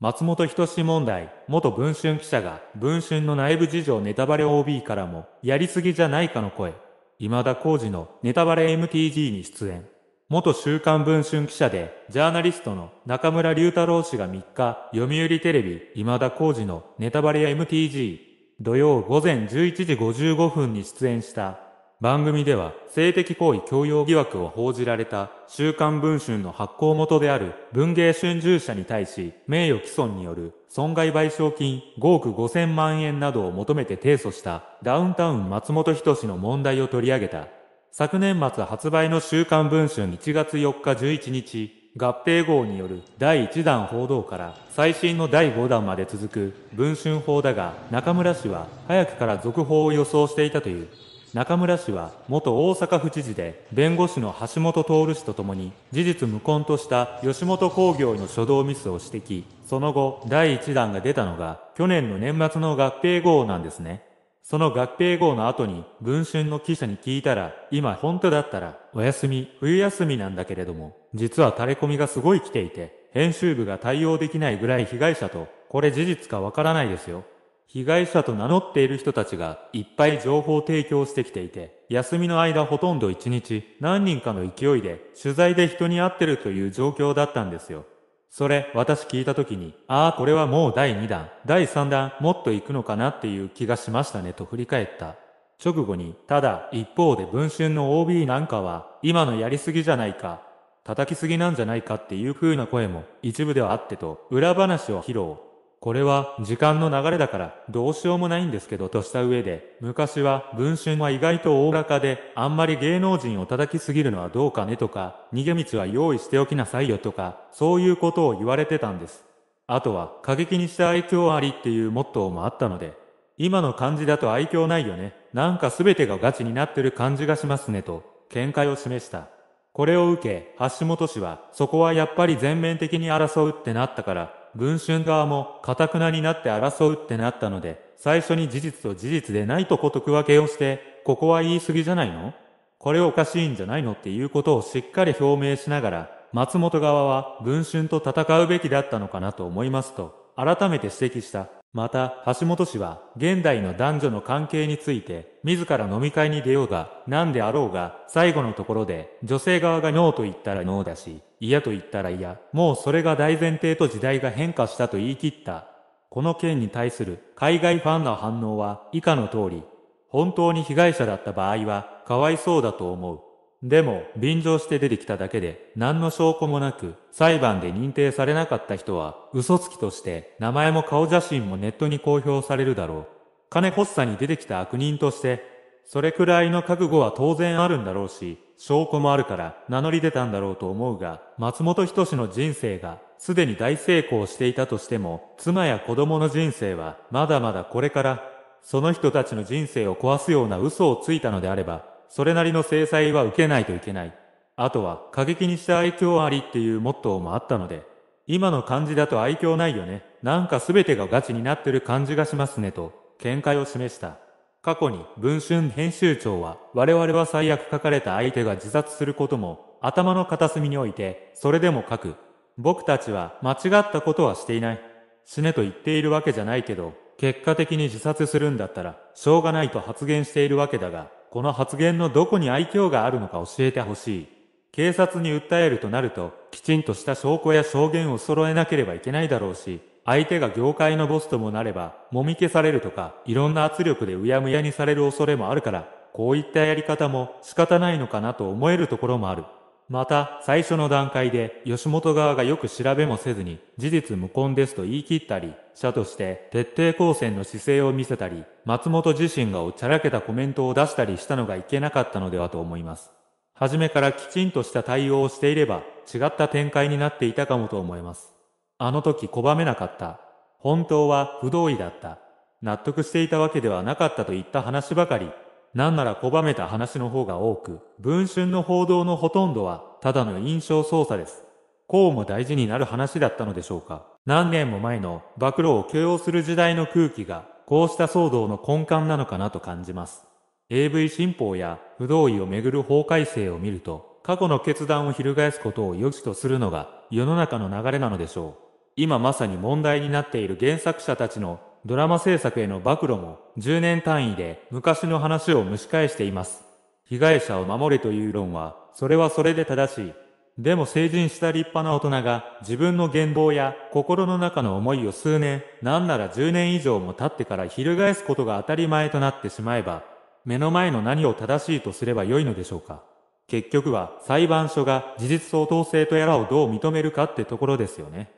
松本人志問題、元文春記者が、文春の内部事情ネタバレ OB からも、やりすぎじゃないかの声。今田浩二のネタバレ MTG に出演。元週刊文春記者で、ジャーナリストの中村隆太郎氏が3日、読売テレビ、今田浩二のネタバレ MTG、土曜午前11時55分に出演した番組では性的行為強要疑惑を報じられた週刊文春の発行元である文芸春秋社に対し名誉毀損による損害賠償金5億5000万円などを求めて提訴したダウンタウン松本人志の問題を取り上げた昨年末発売の週刊文春1月4日11日合併号による第1弾報道から最新の第5弾まで続く文春法だが中村氏は早くから続報を予想していたという中村氏は元大阪府知事で弁護士の橋本徹氏とともに事実無根とした吉本興業の初動ミスを指摘その後第1弾が出たのが去年の年末の合併号なんですねその合併号の後に、文春の記者に聞いたら、今本当だったら、お休み、冬休みなんだけれども、実は垂れ込みがすごい来ていて、編集部が対応できないぐらい被害者と、これ事実かわからないですよ。被害者と名乗っている人たちがいっぱい情報提供してきていて、休みの間ほとんど1日何人かの勢いで取材で人に会ってるという状況だったんですよ。それ私聞いた時に、ああこれはもう第2弾、第3弾もっと行くのかなっていう気がしましたねと振り返った。直後に、ただ一方で文春の OB なんかは今のやりすぎじゃないか、叩きすぎなんじゃないかっていう風な声も一部ではあってと裏話を披露。これは時間の流れだからどうしようもないんですけどとした上で、昔は文春は意外と大らかで、あんまり芸能人を叩きすぎるのはどうかねとか、逃げ道は用意しておきなさいよとか、そういうことを言われてたんです。あとは過激にして愛嬌ありっていうモットーもあったので、今の感じだと愛嬌ないよね。なんか全てがガチになってる感じがしますねと、見解を示した。これを受け、橋本氏は、そこはやっぱり全面的に争うってなったから、文春側も、かたくなになって争うってなったので、最初に事実と事実でないとこと区分けをして、ここは言い過ぎじゃないのこれおかしいんじゃないのっていうことをしっかり表明しながら、松本側は文春と戦うべきだったのかなと思いますと、改めて指摘した。また、橋本氏は、現代の男女の関係について、自ら飲み会に出ようが、何であろうが、最後のところで、女性側がノーと言ったらノーだし、嫌と言ったら嫌、もうそれが大前提と時代が変化したと言い切った。この件に対する海外ファンの反応は以下の通り、本当に被害者だった場合は、かわいそうだと思う。でも、便乗して出てきただけで、何の証拠もなく、裁判で認定されなかった人は、嘘つきとして、名前も顔写真もネットに公表されるだろう。金欲しさに出てきた悪人として、それくらいの覚悟は当然あるんだろうし、証拠もあるから名乗り出たんだろうと思うが、松本人志の人生がすでに大成功していたとしても、妻や子供の人生はまだまだこれから、その人たちの人生を壊すような嘘をついたのであれば、それなりの制裁は受けないといけない。あとは、過激にした愛嬌ありっていうモットーもあったので、今の感じだと愛嬌ないよね。なんか全てがガチになってる感じがしますねと、見解を示した。過去に文春編集長は我々は最悪書かれた相手が自殺することも頭の片隅に置いてそれでも書く。僕たちは間違ったことはしていない。死ねと言っているわけじゃないけど結果的に自殺するんだったらしょうがないと発言しているわけだがこの発言のどこに愛嬌があるのか教えてほしい。警察に訴えるとなると、きちんとした証拠や証言を揃えなければいけないだろうし、相手が業界のボスともなれば、もみ消されるとか、いろんな圧力でうやむやにされる恐れもあるから、こういったやり方も仕方ないのかなと思えるところもある。また、最初の段階で、吉本側がよく調べもせずに、事実無根ですと言い切ったり、者として徹底抗戦の姿勢を見せたり、松本自身がおちゃらけたコメントを出したりしたのがいけなかったのではと思います。初めからきちんとした対応をしていれば、違った展開になっていたかもと思います。あの時拒めなかった。本当は不同意だった。納得していたわけではなかったといった話ばかり、なんなら拒めた話の方が多く、文春の報道のほとんどは、ただの印象操作です。こうも大事になる話だったのでしょうか。何年も前の暴露を許容する時代の空気が、こうした騒動の根幹なのかなと感じます。AV 新法や不同意をめぐる法改正を見ると、過去の決断を翻すことを良しとするのが世の中の流れなのでしょう。今まさに問題になっている原作者たちのドラマ制作への暴露も10年単位で昔の話を蒸し返しています。被害者を守れという論は、それはそれで正しい。でも成人した立派な大人が自分の言動や心の中の思いを数年、なんなら10年以上も経ってから翻すことが当たり前となってしまえば、目の前の何を正しいとすればよいのでしょうか。結局は裁判所が事実相当性とやらをどう認めるかってところですよね。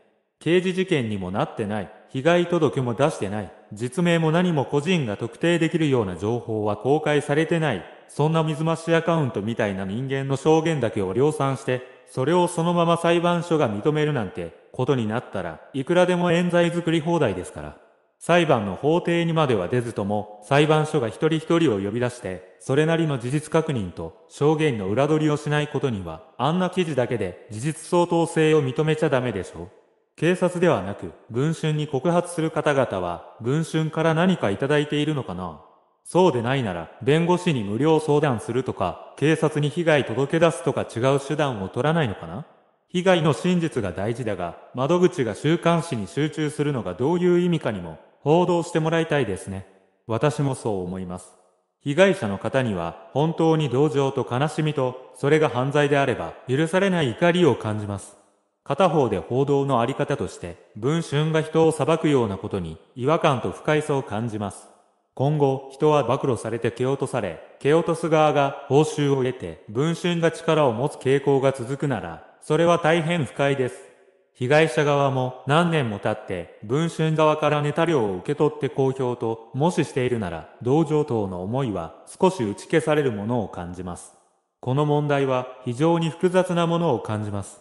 刑事事件にもなってない、被害届も出してない、実名も何も個人が特定できるような情報は公開されてない、そんな水増しアカウントみたいな人間の証言だけを量産して、それをそのまま裁判所が認めるなんてことになったらいくらでも冤罪作り放題ですから。裁判の法廷にまでは出ずとも裁判所が一人一人を呼び出してそれなりの事実確認と証言の裏取りをしないことにはあんな記事だけで事実相当性を認めちゃダメでしょ警察ではなく文春に告発する方々は文春から何かいただいているのかなそうでないなら、弁護士に無料相談するとか、警察に被害届け出すとか違う手段を取らないのかな被害の真実が大事だが、窓口が週刊誌に集中するのがどういう意味かにも、報道してもらいたいですね。私もそう思います。被害者の方には、本当に同情と悲しみと、それが犯罪であれば、許されない怒りを感じます。片方で報道のあり方として、文春が人を裁くようなことに、違和感と不快さを感じます。今後、人は暴露されて蹴落とされ、蹴落とす側が報酬を得て、文春が力を持つ傾向が続くなら、それは大変不快です。被害者側も何年も経って、文春側からネタ料を受け取って公表と、もししているなら、同情等の思いは少し打ち消されるものを感じます。この問題は非常に複雑なものを感じます。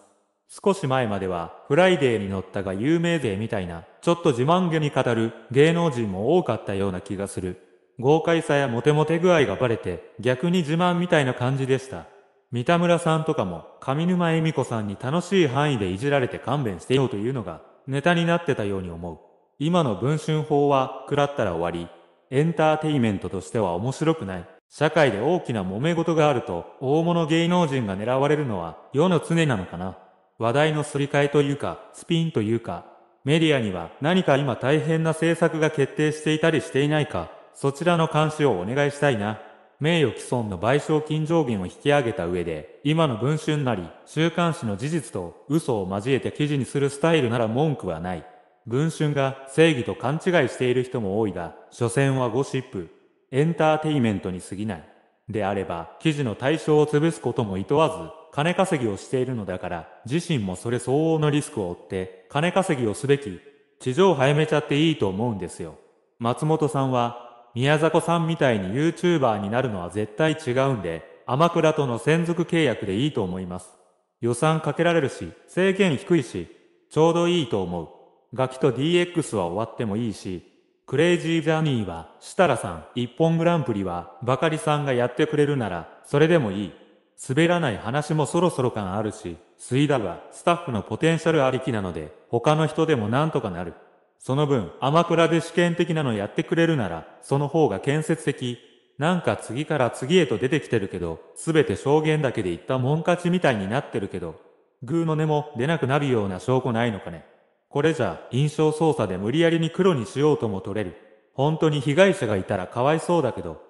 少し前までは、フライデーに乗ったが有名勢みたいな、ちょっと自慢げに語る芸能人も多かったような気がする。豪快さやモテモテ具合がバレて、逆に自慢みたいな感じでした。三田村さんとかも、上沼恵美子さんに楽しい範囲でいじられて勘弁してよというのが、ネタになってたように思う。今の文春法は、食らったら終わり。エンターテイメントとしては面白くない。社会で大きな揉め事があると、大物芸能人が狙われるのは、世の常なのかな。話題のすり替えというか、スピンというか、メディアには何か今大変な政策が決定していたりしていないか、そちらの監視をお願いしたいな。名誉毀損の賠償金上限を引き上げた上で、今の文春なり、週刊誌の事実と嘘を交えて記事にするスタイルなら文句はない。文春が正義と勘違いしている人も多いが、所詮はゴシップ。エンターテイメントに過ぎない。であれば、記事の対象を潰すことも厭わず、金稼ぎをしているのだから、自身もそれ相応のリスクを負って、金稼ぎをすべき、地上早めちゃっていいと思うんですよ。松本さんは、宮迫さんみたいに YouTuber になるのは絶対違うんで、天倉との専属契約でいいと思います。予算かけられるし、制限低いし、ちょうどいいと思う。ガキと DX は終わってもいいし、クレイジージャーニーは、設楽さん、一本グランプリは、バカリさんがやってくれるなら、それでもいい。滑らない話もそろそろ感あるし、水田はスタッフのポテンシャルありきなので、他の人でもなんとかなる。その分、甘倉で試験的なのやってくれるなら、その方が建設的。なんか次から次へと出てきてるけど、すべて証言だけで言ったもん勝ちみたいになってるけど、グーの根も出なくなるような証拠ないのかね。これじゃ、印象操作で無理やりに黒にしようとも取れる。本当に被害者がいたらかわいそうだけど、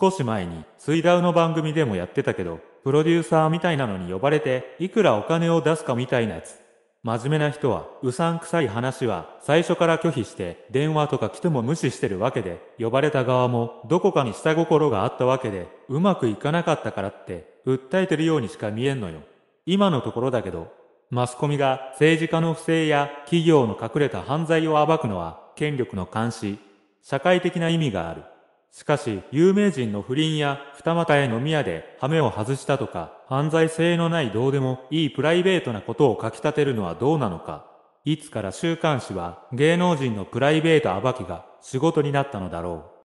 少し前に、水ダウの番組でもやってたけど、プロデューサーみたいなのに呼ばれて、いくらお金を出すかみたいなやつ。真面目な人は、うさんくさい話は、最初から拒否して、電話とか来ても無視してるわけで、呼ばれた側も、どこかに下心があったわけで、うまくいかなかったからって、訴えてるようにしか見えんのよ。今のところだけど、マスコミが政治家の不正や企業の隠れた犯罪を暴くのは、権力の監視、社会的な意味がある。しかし、有名人の不倫や二股へ飲み屋でハメを外したとか、犯罪性のないどうでもいいプライベートなことを書き立てるのはどうなのか。いつから週刊誌は芸能人のプライベート暴きが仕事になったのだろう。